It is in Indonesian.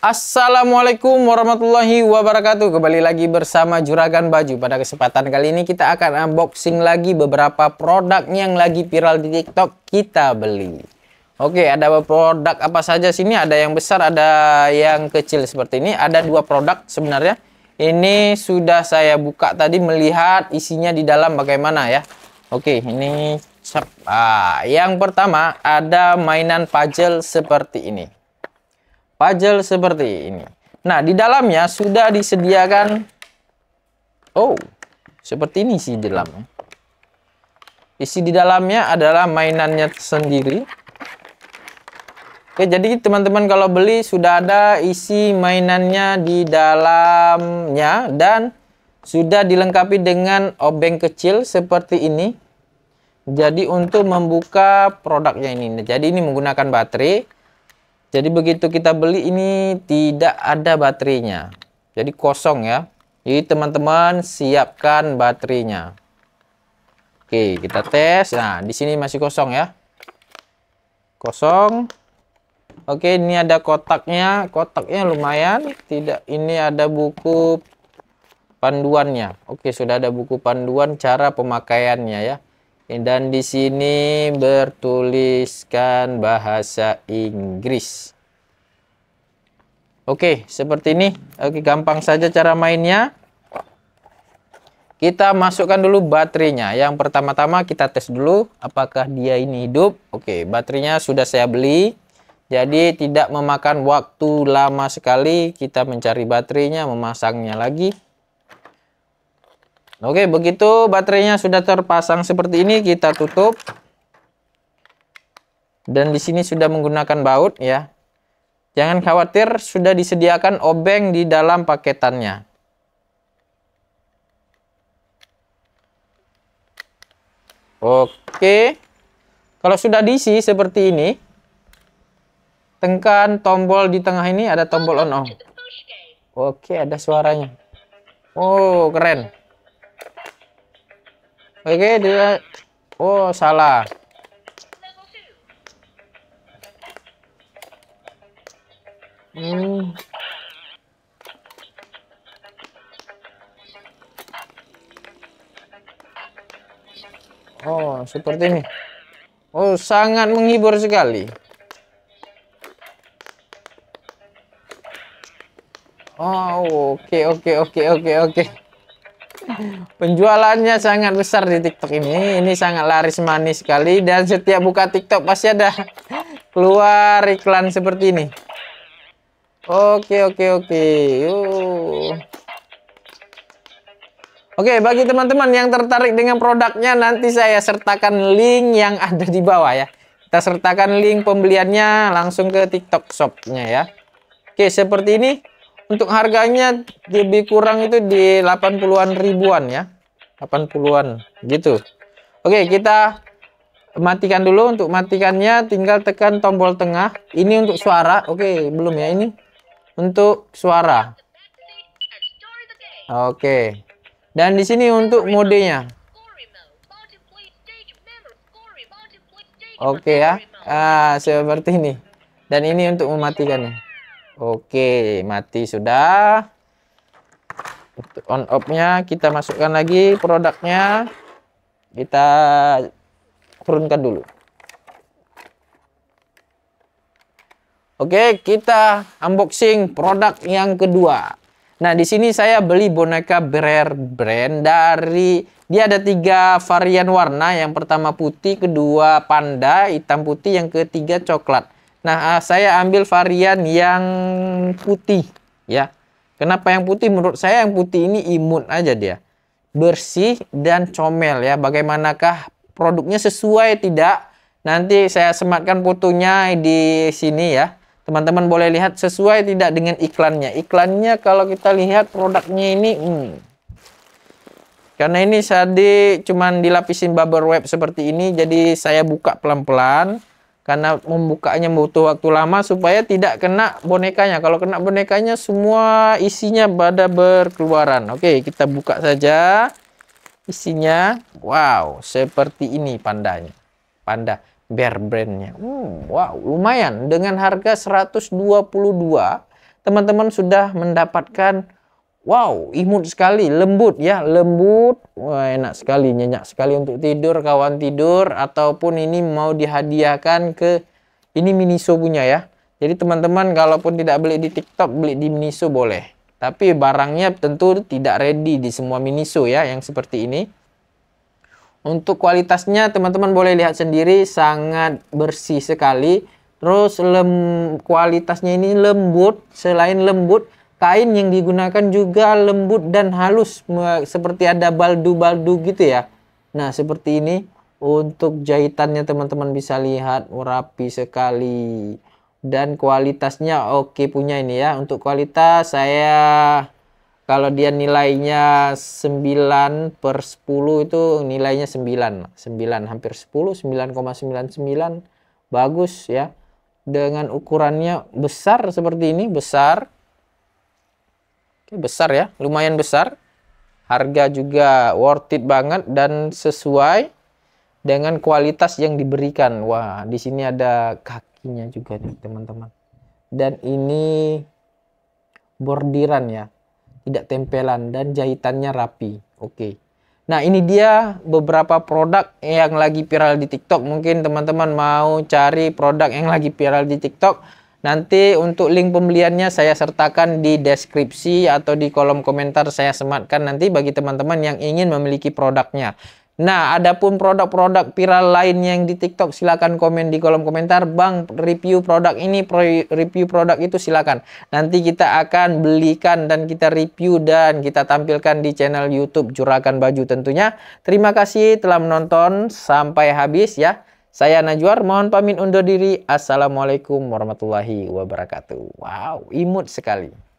Assalamualaikum warahmatullahi wabarakatuh Kembali lagi bersama Juragan Baju Pada kesempatan kali ini kita akan unboxing lagi beberapa produk yang lagi viral di tiktok kita beli Oke ada produk apa saja sini Ada yang besar ada yang kecil seperti ini Ada dua produk sebenarnya Ini sudah saya buka tadi melihat isinya di dalam bagaimana ya Oke ini ah, Yang pertama ada mainan puzzle seperti ini puzzle seperti ini. Nah, di dalamnya sudah disediakan oh, seperti ini sih di dalam. Isi di dalamnya adalah mainannya sendiri. Oke, jadi teman-teman kalau beli sudah ada isi mainannya di dalamnya dan sudah dilengkapi dengan obeng kecil seperti ini. Jadi untuk membuka produknya ini. Jadi ini menggunakan baterai jadi begitu kita beli ini tidak ada baterainya. Jadi kosong ya. Jadi teman-teman siapkan baterainya. Oke, kita tes. Nah, di sini masih kosong ya. Kosong. Oke, ini ada kotaknya. Kotaknya lumayan. Tidak, ini ada buku panduannya. Oke, sudah ada buku panduan cara pemakaiannya ya dan di sini bertuliskan bahasa Inggris. Oke, seperti ini. Oke, gampang saja cara mainnya. Kita masukkan dulu baterainya. Yang pertama-tama kita tes dulu apakah dia ini hidup. Oke, baterainya sudah saya beli. Jadi tidak memakan waktu lama sekali kita mencari baterainya, memasangnya lagi. Oke, begitu baterainya sudah terpasang seperti ini, kita tutup. Dan di sini sudah menggunakan baut ya. Jangan khawatir, sudah disediakan obeng di dalam paketannya. Oke. Kalau sudah diisi seperti ini, tekan tombol di tengah ini ada tombol on off. Oh. Oke, ada suaranya. Oh, keren. Oke, okay, dia Oh, salah. Hmm. Oh, seperti ini. Oh, sangat menghibur sekali. Oh, oke, okay, oke, okay, oke, okay, oke, oke. Penjualannya sangat besar di TikTok ini. Ini sangat laris manis sekali dan setiap buka TikTok pasti ada keluar iklan seperti ini. Oke, oke, oke. Yuk. Oke, bagi teman-teman yang tertarik dengan produknya nanti saya sertakan link yang ada di bawah ya. Kita sertakan link pembeliannya langsung ke TikTok shopnya ya. Oke, seperti ini. Untuk harganya lebih kurang itu di 80-an ribuan ya. 80-an gitu. Oke, kita matikan dulu untuk matikannya tinggal tekan tombol tengah. Ini untuk suara. Oke, belum ya ini. Untuk suara. Oke. Dan di sini untuk modenya. Oke ya. Ah, seperti ini. Dan ini untuk mematikannya. Oke, mati sudah. on off-nya kita masukkan lagi produknya. Kita turunkan dulu. Oke, kita unboxing produk yang kedua. Nah, di sini saya beli boneka Brer brand dari dia ada tiga varian warna. Yang pertama putih, kedua panda, hitam putih, yang ketiga coklat. Nah, ah, saya ambil varian yang putih ya. Kenapa yang putih? Menurut saya yang putih ini imun aja dia. Bersih dan comel ya. Bagaimanakah produknya sesuai tidak? Nanti saya sematkan fotonya di sini ya. Teman-teman boleh lihat sesuai tidak dengan iklannya. Iklannya kalau kita lihat produknya ini hmm. Karena ini tadi cuman dilapisin bubble wrap seperti ini jadi saya buka pelan-pelan karena membukanya butuh waktu lama supaya tidak kena bonekanya. Kalau kena bonekanya semua isinya pada berkeluaran. Oke, kita buka saja isinya. Wow, seperti ini pandanya. Panda bear brandnya. Hmm, wow, lumayan. Dengan harga 122, teman-teman sudah mendapatkan Wow, imut sekali, lembut ya, lembut. Wah, enak sekali, nyenyak sekali untuk tidur, kawan tidur. Ataupun ini mau dihadiahkan ke, ini Miniso punya ya. Jadi teman-teman, kalaupun tidak beli di TikTok, beli di Miniso boleh. Tapi barangnya tentu tidak ready di semua Miniso ya, yang seperti ini. Untuk kualitasnya, teman-teman boleh lihat sendiri, sangat bersih sekali. Terus lem, kualitasnya ini lembut, selain lembut, Kain yang digunakan juga lembut dan halus seperti ada baldu-baldu gitu ya. Nah, seperti ini untuk jahitannya teman-teman bisa lihat oh, rapi sekali dan kualitasnya oke punya ini ya. Untuk kualitas saya kalau dia nilainya 9 per 10 itu nilainya 9. 9 hampir 10, 9,99 bagus ya. Dengan ukurannya besar seperti ini, besar Oke, besar ya, lumayan besar. Harga juga worth it banget dan sesuai dengan kualitas yang diberikan. Wah, di sini ada kakinya juga nih, teman-teman. Dan ini bordiran ya, tidak tempelan dan jahitannya rapi. Oke. Nah, ini dia beberapa produk yang lagi viral di TikTok. Mungkin teman-teman mau cari produk yang lagi viral di TikTok Nanti untuk link pembeliannya saya sertakan di deskripsi atau di kolom komentar saya sematkan nanti bagi teman-teman yang ingin memiliki produknya. Nah, adapun produk-produk viral lain yang di TikTok silakan komen di kolom komentar, "Bang, review produk ini, pro review produk itu silakan." Nanti kita akan belikan dan kita review dan kita tampilkan di channel YouTube Juragan Baju tentunya. Terima kasih telah menonton sampai habis ya. Saya Najwar, mohon pamit undur diri. Assalamualaikum warahmatullahi wabarakatuh. Wow, imut sekali.